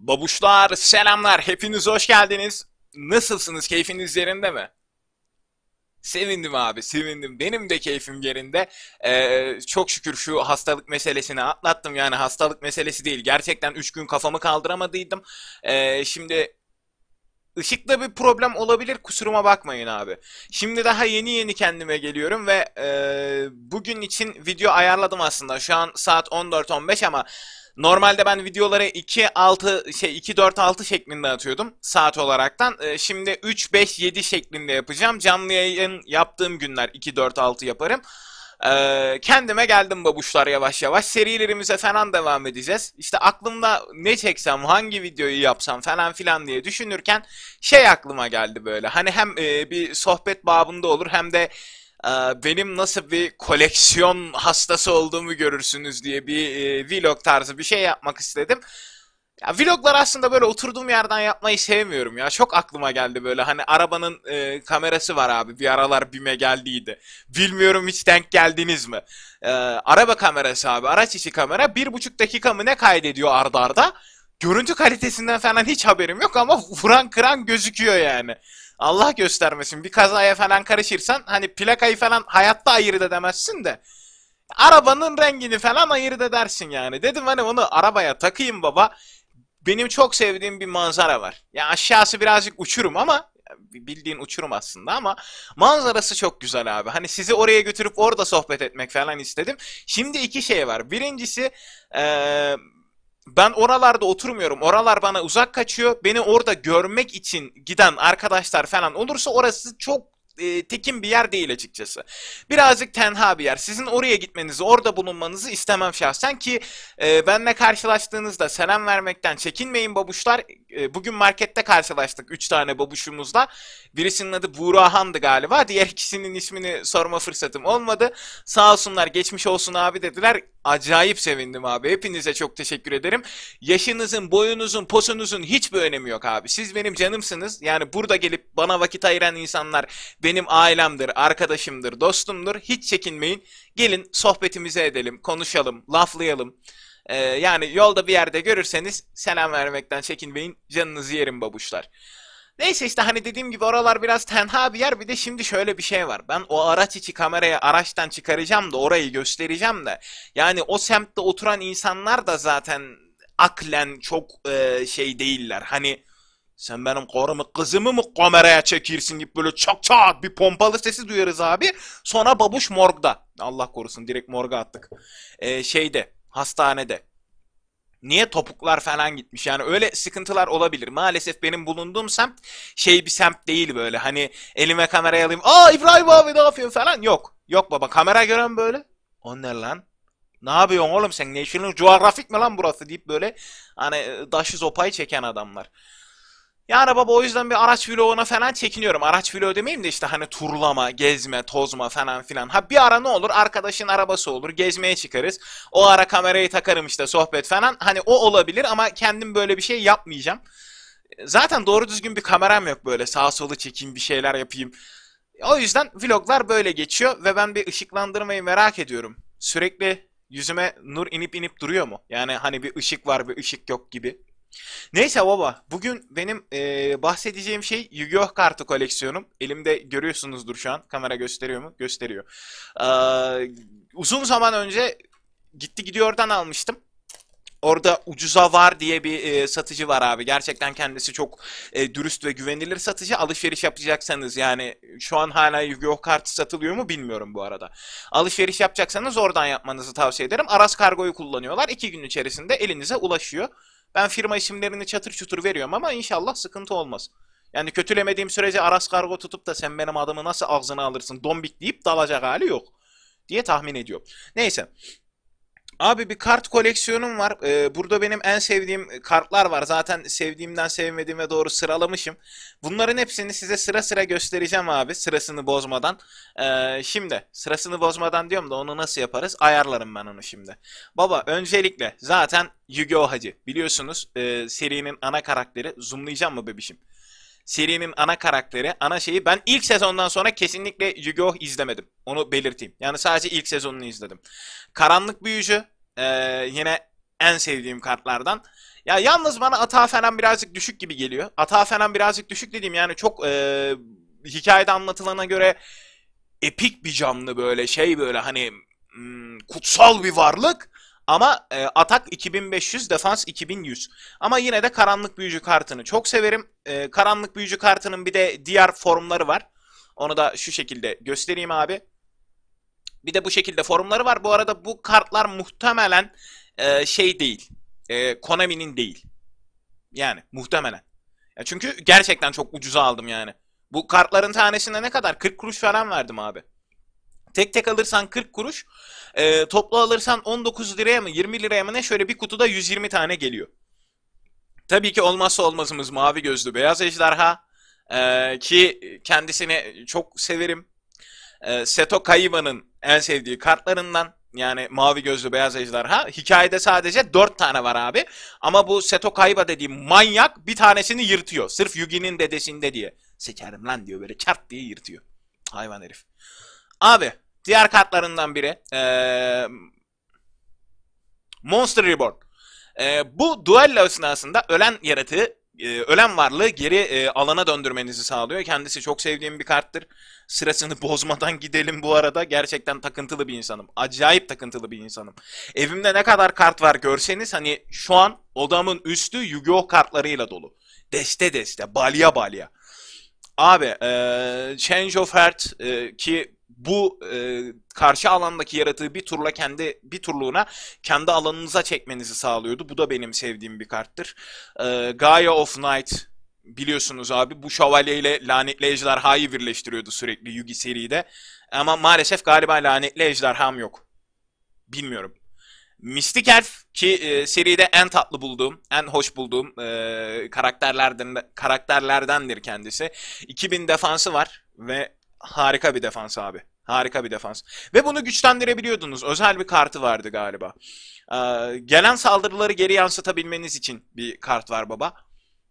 Babuşlar selamlar hepiniz hoş geldiniz. Nasılsınız keyfiniz yerinde mi? Sevindim abi sevindim benim de keyfim yerinde. Ee, çok şükür şu hastalık meselesini atlattım yani hastalık meselesi değil. Gerçekten 3 gün kafamı kaldıramadıydım. Ee, şimdi ışıkta bir problem olabilir kusuruma bakmayın abi. Şimdi daha yeni yeni kendime geliyorum ve e, bugün için video ayarladım aslında. Şu an saat 14.15 ama Normalde ben videoları 2 6 şey 2 4 6 şeklinde atıyordum saat olaraktan. Ee, şimdi 3 5 7 şeklinde yapacağım. Canlı yayın yaptığım günler 2 4 6 yaparım. Ee, kendime geldim babuşlar yavaş yavaş. Serilerimize falan devam edeceğiz. İşte aklımda ne çeksem, hangi videoyu yapsam falan filan diye düşünürken şey aklıma geldi böyle. Hani hem e, bir sohbet babında olur hem de ee, benim nasıl bir koleksiyon hastası olduğumu görürsünüz diye bir e, vlog tarzı bir şey yapmak istedim. Ya vloglar aslında böyle oturduğum yerden yapmayı sevmiyorum ya. Çok aklıma geldi böyle hani arabanın e, kamerası var abi. Bir aralar BİM'e geldiydi. Bilmiyorum hiç denk geldiniz mi? E, araba kamerası abi. Araç içi kamera bir buçuk dakika mı ne kaydediyor ardarda? Görüntü kalitesinden falan hiç haberim yok ama vuran kıran gözüküyor yani. Allah göstermesin bir kazaya falan karışırsan hani plakayı falan hayatta ayırt edemezsin de arabanın rengini falan ayırt edersin yani. Dedim hani onu arabaya takayım baba. Benim çok sevdiğim bir manzara var. Ya yani aşağısı birazcık uçurum ama bildiğin uçurum aslında ama manzarası çok güzel abi. Hani sizi oraya götürüp orada sohbet etmek falan istedim. Şimdi iki şey var. Birincisi ee, ben oralarda oturmuyorum. Oralar bana uzak kaçıyor. Beni orada görmek için giden arkadaşlar falan olursa orası çok e, tekin bir yer değil açıkçası. Birazcık tenha bir yer. Sizin oraya gitmenizi, orada bulunmanızı istemem şahsen ki e, benle karşılaştığınızda selam vermekten çekinmeyin babuşlar. E, bugün markette karşılaştık 3 tane babuşumuzla. Birisinin adı Burahandı galiba. Diğer ikisinin ismini sorma fırsatım olmadı. Sağ olsunlar geçmiş olsun abi dediler. Acayip sevindim abi. Hepinize çok teşekkür ederim. Yaşınızın, boyunuzun, posunuzun hiçbir önemi yok abi. Siz benim canımsınız. Yani burada gelip bana vakit ayıran insanlar benim ailemdir, arkadaşımdır, dostumdur. Hiç çekinmeyin. Gelin sohbetimizi edelim, konuşalım, laflayalım. Ee, yani yolda bir yerde görürseniz selam vermekten çekinmeyin. Canınızı yerim babuşlar. Neyse işte hani dediğim gibi oralar biraz tenha bir yer. Bir de şimdi şöyle bir şey var. Ben o araç içi kamerayı araçtan çıkaracağım da orayı göstereceğim de. Yani o semtte oturan insanlar da zaten aklen çok e, şey değiller. Hani sen benim karımı kızımı mı kameraya çekirsin gibi böyle çak çak bir pompalı sesi duyarız abi. Sonra babuş morgda. Allah korusun direkt morga attık. E, şeyde hastanede. Niye topuklar falan gitmiş? Yani öyle sıkıntılar olabilir. Maalesef benim bulunduğum semt şey bir semt değil böyle. Hani elime kamerayı alayım. Aa İbrahim abi ne yapıyorsun falan. Yok. Yok baba kamera gören böyle. O ne lan? Ne yapıyorsun oğlum sen? ne National coğrafik mi lan burası deyip böyle hani e, daşı sopayı çeken adamlar. Yani baba o yüzden bir araç vloguna falan çekiniyorum. Araç vlogu demeyeyim de işte hani turlama, gezme, tozma falan filan. Ha bir ara ne olur? Arkadaşın arabası olur. Gezmeye çıkarız. O ara kamerayı takarım işte sohbet falan. Hani o olabilir ama kendim böyle bir şey yapmayacağım. Zaten doğru düzgün bir kameram yok böyle sağ solu çekeyim bir şeyler yapayım. O yüzden vloglar böyle geçiyor ve ben bir ışıklandırmayı merak ediyorum. Sürekli yüzüme nur inip inip duruyor mu? Yani hani bir ışık var bir ışık yok gibi. Neyse baba bugün benim e, bahsedeceğim şey Yu-Gi-Oh kartı koleksiyonum. Elimde görüyorsunuzdur şu an. Kamera gösteriyor mu? Gösteriyor. Ee, uzun zaman önce gitti gidiyordan almıştım. Orada ucuza var diye bir e, satıcı var abi. Gerçekten kendisi çok e, dürüst ve güvenilir satıcı. Alışveriş yapacaksanız yani şu an hala Yu-Gi-Oh kartı satılıyor mu bilmiyorum bu arada. Alışveriş yapacaksanız oradan yapmanızı tavsiye ederim. Aras Kargo'yu kullanıyorlar. İki gün içerisinde elinize ulaşıyor. Ben firma isimlerini çatır çutur veriyorum ama inşallah sıkıntı olmaz. Yani kötülemediğim sürece Aras Kargo tutup da sen benim adımı nasıl ağzına alırsın dombik deyip dalacak hali yok diye tahmin ediyorum. Neyse. Abi bir kart koleksiyonum var. Ee, burada benim en sevdiğim kartlar var. Zaten sevdiğimden sevmediğime doğru sıralamışım. Bunların hepsini size sıra sıra göstereceğim abi. Sırasını bozmadan. Ee, şimdi sırasını bozmadan diyorum da onu nasıl yaparız? Ayarlarım ben onu şimdi. Baba öncelikle zaten Yu-Gi-Oh! Hacı. Biliyorsunuz e, serinin ana karakteri. Zoomlayacağım mı bebişim? serinin ana karakteri, ana şeyi. Ben ilk sezondan sonra kesinlikle Yu-Gi-Oh izlemedim. Onu belirteyim. Yani sadece ilk sezonunu izledim. Karanlık Büyücü e, yine en sevdiğim kartlardan. Ya yalnız bana atağı falan birazcık düşük gibi geliyor. Atağı falan birazcık düşük dediğim yani çok e, hikayede anlatılana göre epik bir canlı böyle şey böyle hani hmm, kutsal bir varlık. Ama e, atak 2500, defans 2100. Ama yine de karanlık büyücü kartını çok severim. E, karanlık büyücü kartının bir de diğer formları var. Onu da şu şekilde göstereyim abi. Bir de bu şekilde formları var. Bu arada bu kartlar muhtemelen e, şey değil. E, Konami'nin değil. Yani muhtemelen. Ya çünkü gerçekten çok ucuza aldım yani. Bu kartların tanesinde ne kadar? 40 kuruş falan verdim abi. Tek tek alırsan 40 kuruş, e, toplu alırsan 19 liraya mı 20 liraya mı ne şöyle bir kutuda 120 tane geliyor. Tabii ki olmazsa olmazımız mavi gözlü beyaz ejderha e, ki kendisini çok severim. E, Seto Kaiba'nın en sevdiği kartlarından yani mavi gözlü beyaz ejderha. Hikayede sadece 4 tane var abi. Ama bu Seto Kaiba dediğim manyak bir tanesini yırtıyor. Sırf Yugi'nin dedesinde diye. Sekerim lan diyor böyle çarp diye yırtıyor. Hayvan herif. Abi diğer kartlarından biri ee, Monster Reborn. E, bu duello esnasında ölen yaratığı e, ölen varlığı geri e, alana döndürmenizi sağlıyor. Kendisi çok sevdiğim bir karttır. Sırasını bozmadan gidelim bu arada. Gerçekten takıntılı bir insanım. Acayip takıntılı bir insanım. Evimde ne kadar kart var görseniz hani şu an odamın üstü Yu-Gi-Oh kartlarıyla dolu. Deste deste, balya balya. Abi, e, Change of Heart e, ki bu e, karşı alandaki yaratığı bir turla kendi bir turluğuna kendi alanınıza çekmenizi sağlıyordu. Bu da benim sevdiğim bir karttır. E, Gaia of Night biliyorsunuz abi bu şövalyeyle lanetli ejderhayı birleştiriyordu sürekli Yugi seride. Ama maalesef galiba lanetli ejderham yok. Bilmiyorum. Mystic Elf ki e, seride en tatlı bulduğum, en hoş bulduğum e, karakterlerden karakterlerdendir kendisi. 2000 defansı var ve harika bir defans abi. Harika bir defans. Ve bunu güçlendirebiliyordunuz. Özel bir kartı vardı galiba. Ee, gelen saldırıları geri yansıtabilmeniz için bir kart var baba.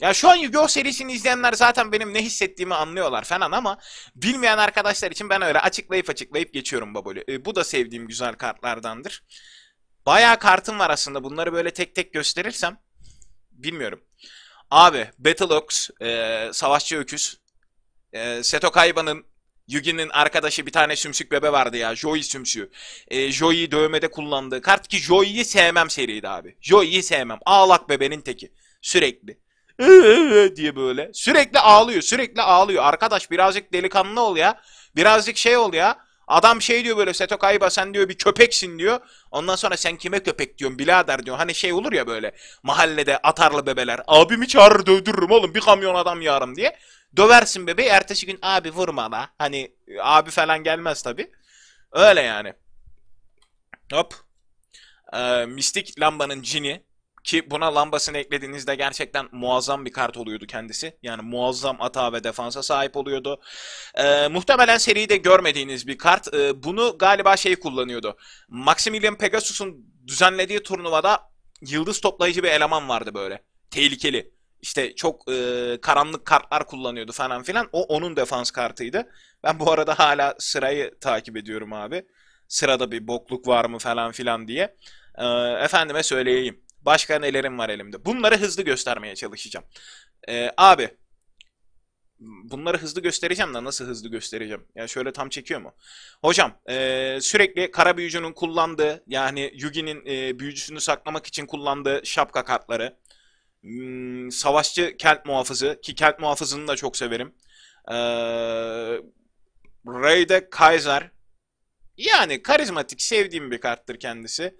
Ya şu an Yu-Gi-Oh serisini izleyenler zaten benim ne hissettiğimi anlıyorlar falan ama bilmeyen arkadaşlar için ben öyle açıklayıp açıklayıp geçiyorum Baboli. E, ee, bu da sevdiğim güzel kartlardandır. Bayağı kartım var aslında. Bunları böyle tek tek gösterirsem bilmiyorum. Abi Battle Ox, e, Savaşçı Öküz, e, Seto Kaiba'nın Yugi'nin arkadaşı bir tane sümsük bebe vardı ya. Joey sümsüğü. E, Joey'yi dövmede kullandığı kart ki Joey'yi sevmem seriydi abi. Joey'yi sevmem. Ağlak bebenin teki. Sürekli. diye böyle. Sürekli ağlıyor. Sürekli ağlıyor. Arkadaş birazcık delikanlı ol ya. Birazcık şey ol ya. Adam şey diyor böyle Seto Kaiba sen diyor bir köpeksin diyor. Ondan sonra sen kime köpek diyorsun birader diyor. Hani şey olur ya böyle mahallede atarlı bebeler. Abimi çağırır dövdürürüm oğlum bir kamyon adam yarım diye. Döversin bebeği ertesi gün abi vurma la. Hani abi falan gelmez tabi. Öyle yani. Hop. Ee, Mistik lambanın cini. Ki buna lambasını eklediğinizde gerçekten muazzam bir kart oluyordu kendisi. Yani muazzam atağa ve defansa sahip oluyordu. Ee, muhtemelen de görmediğiniz bir kart. Ee, bunu galiba şey kullanıyordu. Maximilian Pegasus'un düzenlediği turnuvada yıldız toplayıcı bir eleman vardı böyle. Tehlikeli. İşte çok e, karanlık kartlar kullanıyordu falan filan. O onun defans kartıydı. Ben bu arada hala sırayı takip ediyorum abi. Sırada bir bokluk var mı falan filan diye. E, efendime söyleyeyim. Başka nelerim var elimde? Bunları hızlı göstermeye çalışacağım. Ee, abi bunları hızlı göstereceğim de nasıl hızlı göstereceğim? Yani şöyle tam çekiyor mu? Hocam e, sürekli kara büyücünün kullandığı yani Yugi'nin e, büyücüsünü saklamak için kullandığı şapka kartları. Hmm, savaşçı kelt muhafızı ki kelt muhafızını da çok severim. Ee, Reyde Kaiser yani karizmatik sevdiğim bir karttır kendisi.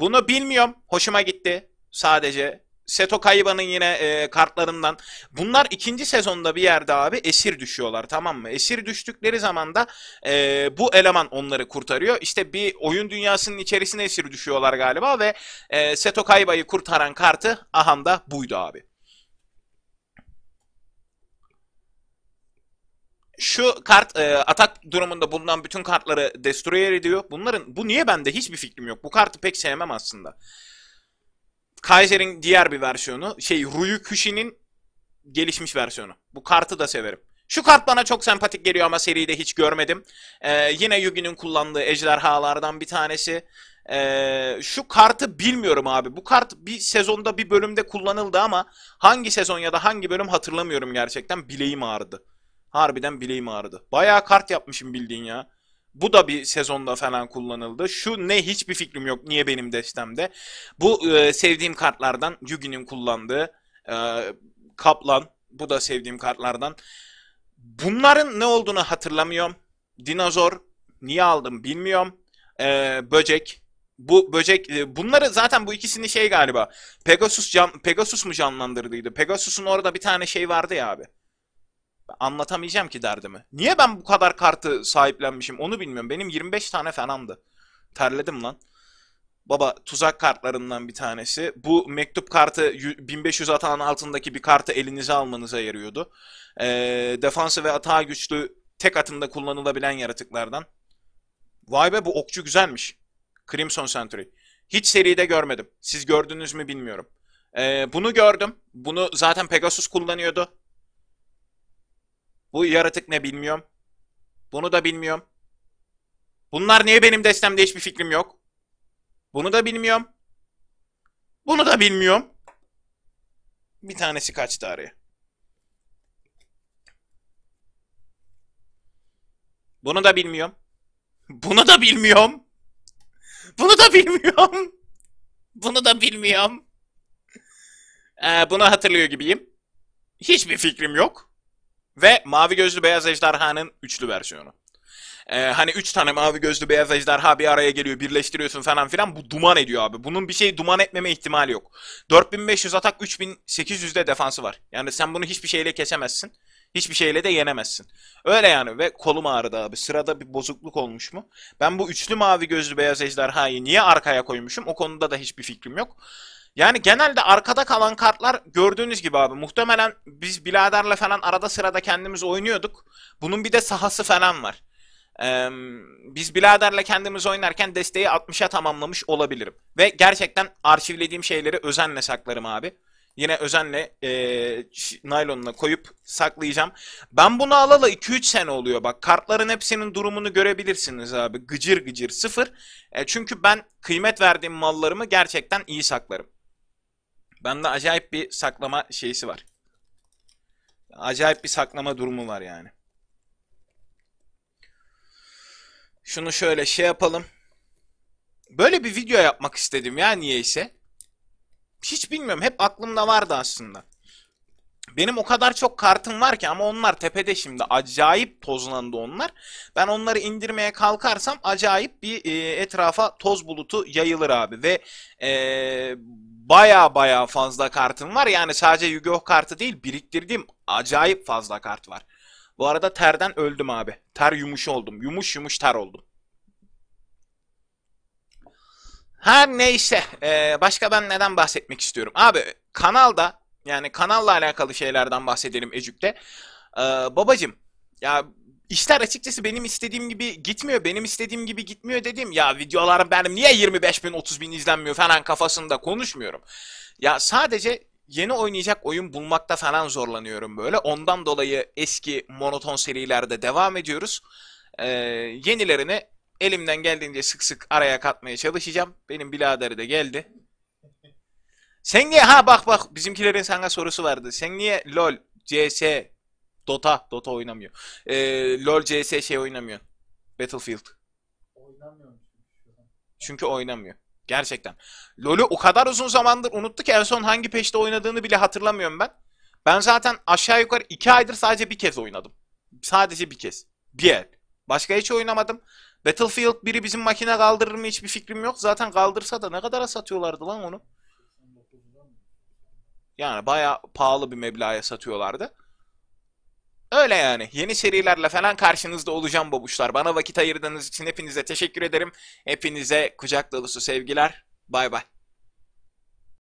Bunu bilmiyorum. Hoşuma gitti. Sadece Seto Kaiba'nın yine e, kartlarından. Bunlar ikinci sezonda bir yerde abi esir düşüyorlar tamam mı? Esir düştükleri zaman da e, bu eleman onları kurtarıyor. İşte bir oyun dünyasının içerisine esir düşüyorlar galiba ve e, Seto Kaiba'yı kurtaran kartı aham da buydu abi. şu kart e, atak durumunda bulunan bütün kartları destroyer ediyor. Bunların bu niye bende hiçbir fikrim yok. Bu kartı pek sevmem aslında. Kaiser'in diğer bir versiyonu şey Kushi'nin gelişmiş versiyonu. Bu kartı da severim. Şu kart bana çok sempatik geliyor ama seride hiç görmedim. Ee, yine Yugi'nin kullandığı ejderhalardan bir tanesi. Ee, şu kartı bilmiyorum abi. Bu kart bir sezonda bir bölümde kullanıldı ama hangi sezon ya da hangi bölüm hatırlamıyorum gerçekten. Bileğim ağrıdı. Harbiden bileğim ağrıdı. Bayağı kart yapmışım bildiğin ya. Bu da bir sezonda falan kullanıldı. Şu ne hiçbir fikrim yok. Niye benim destemde? Bu e, sevdiğim kartlardan Yugi'nin kullandığı e, Kaplan. Bu da sevdiğim kartlardan. Bunların ne olduğunu hatırlamıyorum. Dinozor niye aldım bilmiyorum. E, böcek bu böcek e, bunları zaten bu ikisini şey galiba Pegasus can, Pegasus mu canlandırdıydı? Pegasus'un orada bir tane şey vardı ya abi anlatamayacağım ki derdimi. Niye ben bu kadar kartı sahiplenmişim onu bilmiyorum. Benim 25 tane falandı. Terledim lan. Baba tuzak kartlarından bir tanesi. Bu mektup kartı 1500 atağın altındaki bir kartı elinize almanıza yarıyordu. E, defansı ve atağa güçlü tek atımda kullanılabilen yaratıklardan. Vay be bu okçu güzelmiş. Crimson Century. Hiç seride görmedim. Siz gördünüz mü bilmiyorum. E, bunu gördüm. Bunu zaten Pegasus kullanıyordu. Bu yaratık ne bilmiyorum. Bunu da bilmiyorum. Bunlar niye benim destemde hiçbir fikrim yok. Bunu da bilmiyorum. Bunu da bilmiyorum. Bir tanesi kaçtı araya. Bunu da bilmiyorum. Bunu da bilmiyorum. Bunu da bilmiyorum. Bunu da bilmiyorum. Ee, bunu hatırlıyor gibiyim. Hiçbir fikrim yok. Ve mavi gözlü beyaz ejderhanın üçlü versiyonu. Ee, hani üç tane mavi gözlü beyaz ejderha bir araya geliyor birleştiriyorsun falan filan bu duman ediyor abi. Bunun bir şey duman etmeme ihtimali yok. 4500 atak 3800'de defansı var. Yani sen bunu hiçbir şeyle kesemezsin. Hiçbir şeyle de yenemezsin. Öyle yani ve kolum ağrıdı abi. Sırada bir bozukluk olmuş mu? Ben bu üçlü mavi gözlü beyaz ejderhayı niye arkaya koymuşum? O konuda da hiçbir fikrim yok. Yani genelde arkada kalan kartlar gördüğünüz gibi abi. Muhtemelen biz biladerle falan arada sırada kendimiz oynuyorduk. Bunun bir de sahası falan var. Ee, biz biladerle kendimiz oynarken desteği 60'a tamamlamış olabilirim. Ve gerçekten arşivlediğim şeyleri özenle saklarım abi. Yine özenle e, naylonuna koyup saklayacağım. Ben bunu alalı 2-3 sene oluyor bak. Kartların hepsinin durumunu görebilirsiniz abi. Gıcır gıcır sıfır. E, çünkü ben kıymet verdiğim mallarımı gerçekten iyi saklarım. Bende acayip bir saklama şeysi var. Acayip bir saklama durumu var yani. Şunu şöyle şey yapalım. Böyle bir video yapmak istedim ya niyeyse. Hiç bilmiyorum. Hep aklımda vardı aslında. Benim o kadar çok kartım var ki ama onlar tepede şimdi. Acayip tozlandı onlar. Ben onları indirmeye kalkarsam acayip bir e, etrafa toz bulutu yayılır abi. Ve e, baya baya fazla kartım var. Yani sadece Yu-Gi-Oh kartı değil biriktirdiğim acayip fazla kart var. Bu arada terden öldüm abi. Ter yumuş oldum. Yumuş yumuş ter oldum. Her neyse. Ee, başka ben neden bahsetmek istiyorum? Abi kanalda yani kanalla alakalı şeylerden bahsedelim Ecük'te. Ee, babacım ya İşler açıkçası benim istediğim gibi gitmiyor. Benim istediğim gibi gitmiyor dedim. Ya videolarım benim niye 25 bin 30 bin izlenmiyor falan kafasında konuşmuyorum. Ya sadece yeni oynayacak oyun bulmakta falan zorlanıyorum böyle. Ondan dolayı eski monoton serilerde devam ediyoruz. Ee, yenilerini elimden geldiğince sık sık araya katmaya çalışacağım. Benim biladeri de geldi. Sen niye ha bak bak bizimkilerin sana sorusu vardı. Sen niye LOL, CS, Dota. Dota oynamıyor. Ee, LoL CS şey oynamıyor. Battlefield. Oynamıyor. Çünkü oynamıyor. Gerçekten. LoL'ü o kadar uzun zamandır unuttu ki en son hangi peşte oynadığını bile hatırlamıyorum ben. Ben zaten aşağı yukarı 2 aydır sadece bir kez oynadım. Sadece bir kez. Bir el. Başka hiç oynamadım. Battlefield biri bizim makine kaldırır mı hiçbir fikrim yok. Zaten kaldırsa da ne kadar satıyorlardı lan onu. Yani bayağı pahalı bir meblağa satıyorlardı. Öyle yani. Yeni serilerle falan karşınızda olacağım babuşlar. Bana vakit ayırdığınız için hepinize teşekkür ederim. Hepinize kucak dolusu sevgiler. Bay bay.